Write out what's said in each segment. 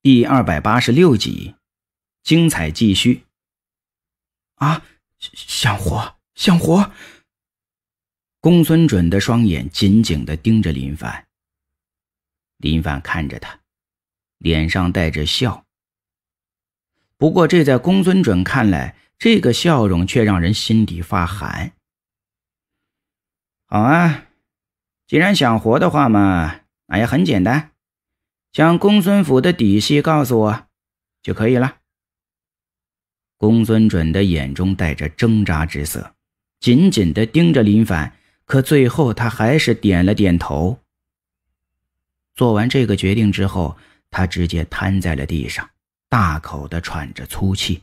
第二百八十六集，精彩继续。啊，想活，想活！公孙准的双眼紧紧的盯着林凡。林凡看着他，脸上带着笑。不过这在公孙准看来，这个笑容却让人心底发寒。好啊，既然想活的话嘛，那也很简单。将公孙府的底细告诉我就可以了。公孙准的眼中带着挣扎之色，紧紧的盯着林凡，可最后他还是点了点头。做完这个决定之后，他直接瘫在了地上，大口的喘着粗气。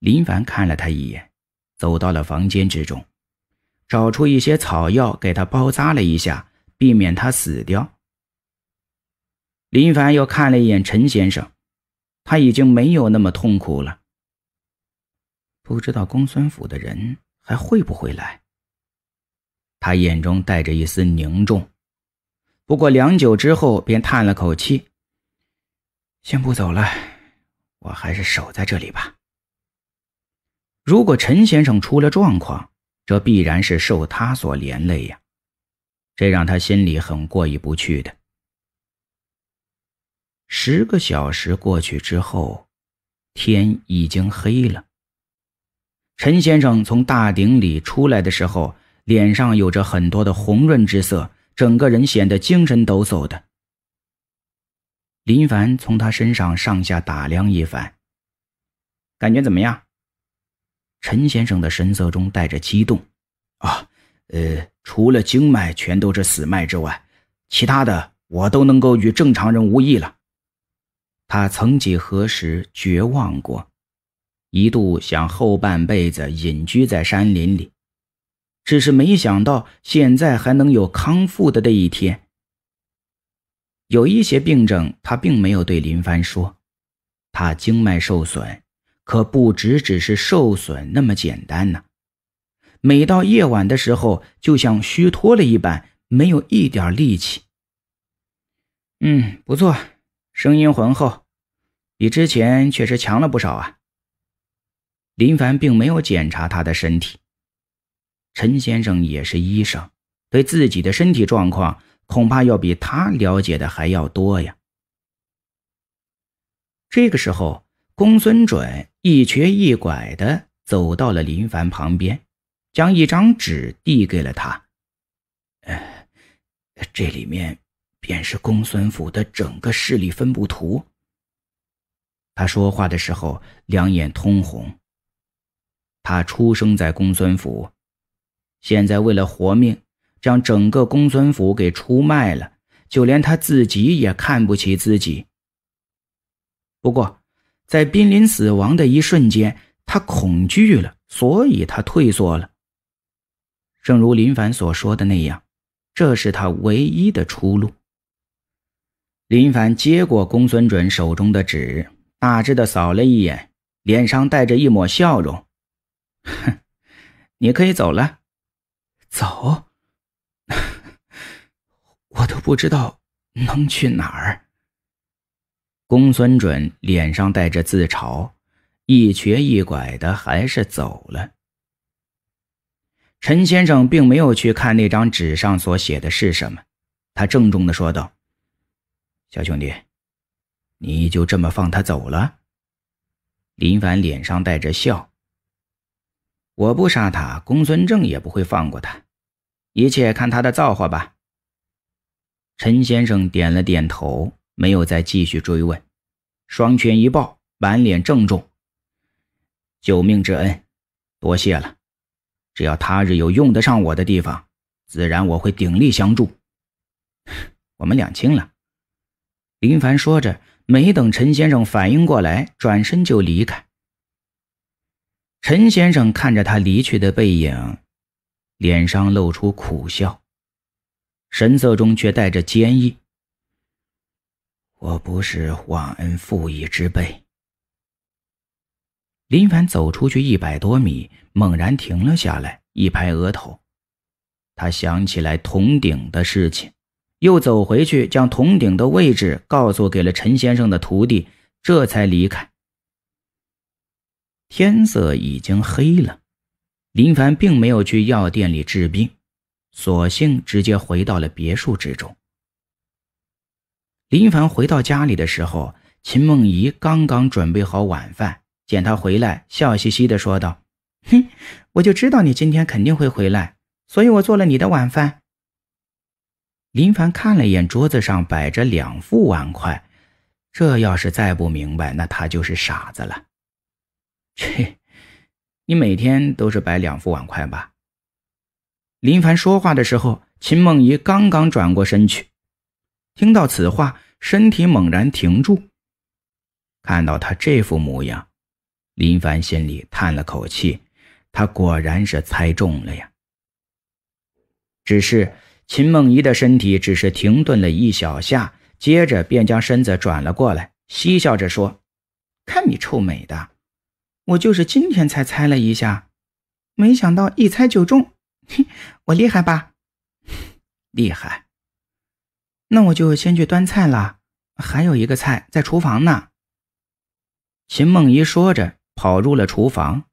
林凡看了他一眼，走到了房间之中，找出一些草药给他包扎了一下，避免他死掉。林凡又看了一眼陈先生，他已经没有那么痛苦了。不知道公孙府的人还会不会来。他眼中带着一丝凝重，不过良久之后，便叹了口气：“先不走了，我还是守在这里吧。如果陈先生出了状况，这必然是受他所连累呀，这让他心里很过意不去的。”十个小时过去之后，天已经黑了。陈先生从大鼎里出来的时候，脸上有着很多的红润之色，整个人显得精神抖擞的。林凡从他身上上下打量一番，感觉怎么样？陈先生的神色中带着激动。啊，呃，除了经脉全都是死脉之外，其他的我都能够与正常人无异了。他曾几何时绝望过，一度想后半辈子隐居在山林里，只是没想到现在还能有康复的那一天。有一些病症，他并没有对林帆说。他经脉受损，可不只只是受损那么简单呢。每到夜晚的时候，就像虚脱了一般，没有一点力气。嗯，不错。声音浑厚，比之前确实强了不少啊。林凡并没有检查他的身体，陈先生也是医生，对自己的身体状况恐怕要比他了解的还要多呀。这个时候，公孙准一瘸一拐的走到了林凡旁边，将一张纸递给了他，这里面。便是公孙府的整个势力分布图。他说话的时候，两眼通红。他出生在公孙府，现在为了活命，将整个公孙府给出卖了，就连他自己也看不起自己。不过，在濒临死亡的一瞬间，他恐惧了，所以他退缩了。正如林凡所说的那样，这是他唯一的出路。林凡接过公孙准手中的纸，大致的扫了一眼，脸上带着一抹笑容：“哼，你可以走了。”“走？我都不知道能去哪儿。”公孙准脸上带着自嘲，一瘸一拐的还是走了。陈先生并没有去看那张纸上所写的是什么，他郑重的说道。小兄弟，你就这么放他走了？林凡脸上带着笑。我不杀他，公孙正也不会放过他，一切看他的造化吧。陈先生点了点头，没有再继续追问。双拳一抱，满脸郑重：“救命之恩，多谢了。只要他日有用得上我的地方，自然我会鼎力相助。我们两清了。”林凡说着，没等陈先生反应过来，转身就离开。陈先生看着他离去的背影，脸上露出苦笑，神色中却带着坚毅：“我不是忘恩负义之辈。”林凡走出去一百多米，猛然停了下来，一拍额头，他想起来铜鼎的事情。又走回去，将铜鼎的位置告诉给了陈先生的徒弟，这才离开。天色已经黑了，林凡并没有去药店里治病，索性直接回到了别墅之中。林凡回到家里的时候，秦梦怡刚刚准备好晚饭，见他回来，笑嘻嘻的说道：“哼，我就知道你今天肯定会回来，所以我做了你的晚饭。”林凡看了一眼桌子上摆着两副碗筷，这要是再不明白，那他就是傻子了。切，你每天都是摆两副碗筷吧？林凡说话的时候，秦梦怡刚刚转过身去，听到此话，身体猛然停住。看到他这副模样，林凡心里叹了口气，他果然是猜中了呀。只是。秦梦怡的身体只是停顿了一小下，接着便将身子转了过来，嬉笑着说：“看你臭美的，我就是今天才猜了一下，没想到一猜就中，我厉害吧？厉害。那我就先去端菜了，还有一个菜在厨房呢。”秦梦怡说着跑入了厨房，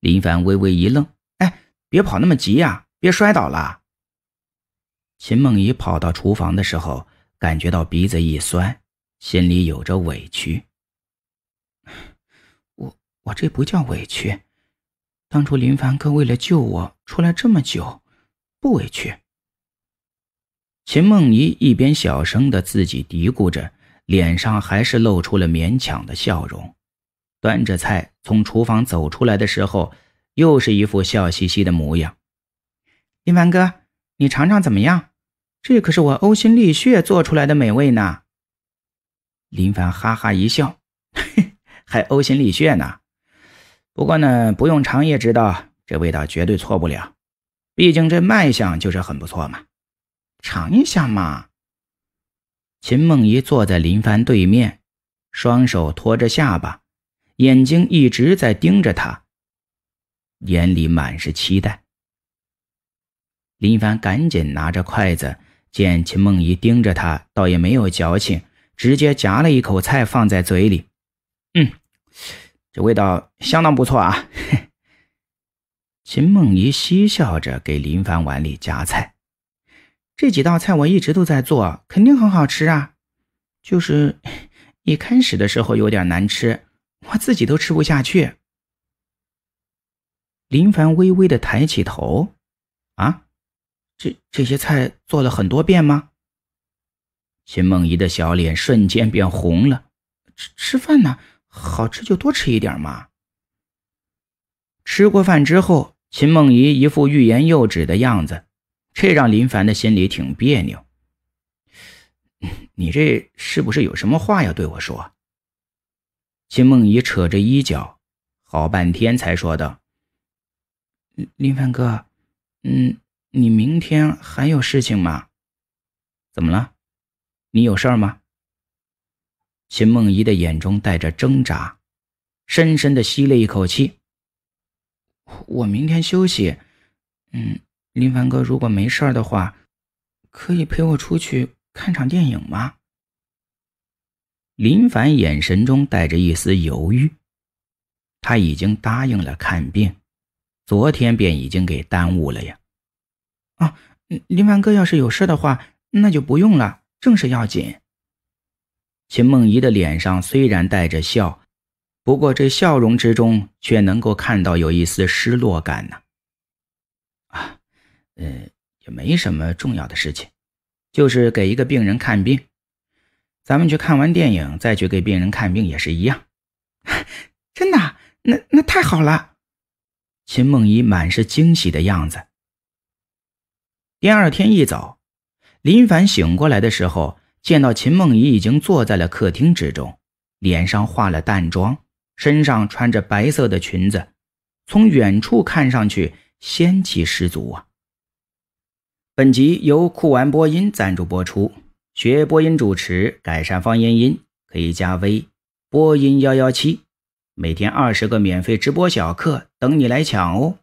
林凡微微一愣：“哎，别跑那么急呀，别摔倒了。”秦梦怡跑到厨房的时候，感觉到鼻子一酸，心里有着委屈。我我这不叫委屈，当初林凡哥为了救我出来这么久，不委屈。秦梦怡一边小声的自己嘀咕着，脸上还是露出了勉强的笑容。端着菜从厨房走出来的时候，又是一副笑嘻嘻的模样。林凡哥，你尝尝怎么样？这可是我呕心沥血做出来的美味呢！林凡哈哈一笑，还呕心沥血呢。不过呢，不用尝也知道这味道绝对错不了，毕竟这卖相就是很不错嘛。尝一下嘛。秦梦怡坐在林凡对面，双手托着下巴，眼睛一直在盯着他，眼里满是期待。林凡赶紧拿着筷子。见秦梦怡盯着他，倒也没有矫情，直接夹了一口菜放在嘴里。嗯，这味道相当不错啊！秦梦怡嬉笑着给林凡碗里夹菜。这几道菜我一直都在做，肯定很好吃啊！就是一开始的时候有点难吃，我自己都吃不下去。林凡微微的抬起头，啊？这这些菜做了很多遍吗？秦梦怡的小脸瞬间变红了。吃吃饭呢，好吃就多吃一点嘛。吃过饭之后，秦梦怡一副欲言又止的样子，这让林凡的心里挺别扭。你这是不是有什么话要对我说？秦梦怡扯着衣角，好半天才说道：“林林凡哥，嗯。”你明天还有事情吗？怎么了？你有事儿吗？秦梦怡的眼中带着挣扎，深深的吸了一口气。我明天休息，嗯，林凡哥，如果没事儿的话，可以陪我出去看场电影吗？林凡眼神中带着一丝犹豫，他已经答应了看病，昨天便已经给耽误了呀。啊，林凡哥，要是有事的话，那就不用了，正事要紧。秦梦怡的脸上虽然带着笑，不过这笑容之中却能够看到有一丝失落感呢。啊，嗯，也没什么重要的事情，就是给一个病人看病。咱们去看完电影再去给病人看病也是一样。真的？那那太好了！秦梦怡满是惊喜的样子。第二天一早，林凡醒过来的时候，见到秦梦怡已经坐在了客厅之中，脸上化了淡妆，身上穿着白色的裙子，从远处看上去仙气十足啊。本集由酷玩播音赞助播出，学播音主持改善方言音可以加微播音幺幺七，每天二十个免费直播小课等你来抢哦。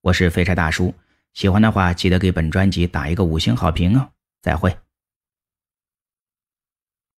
我是废柴大叔。喜欢的话，记得给本专辑打一个五星好评哦！再会。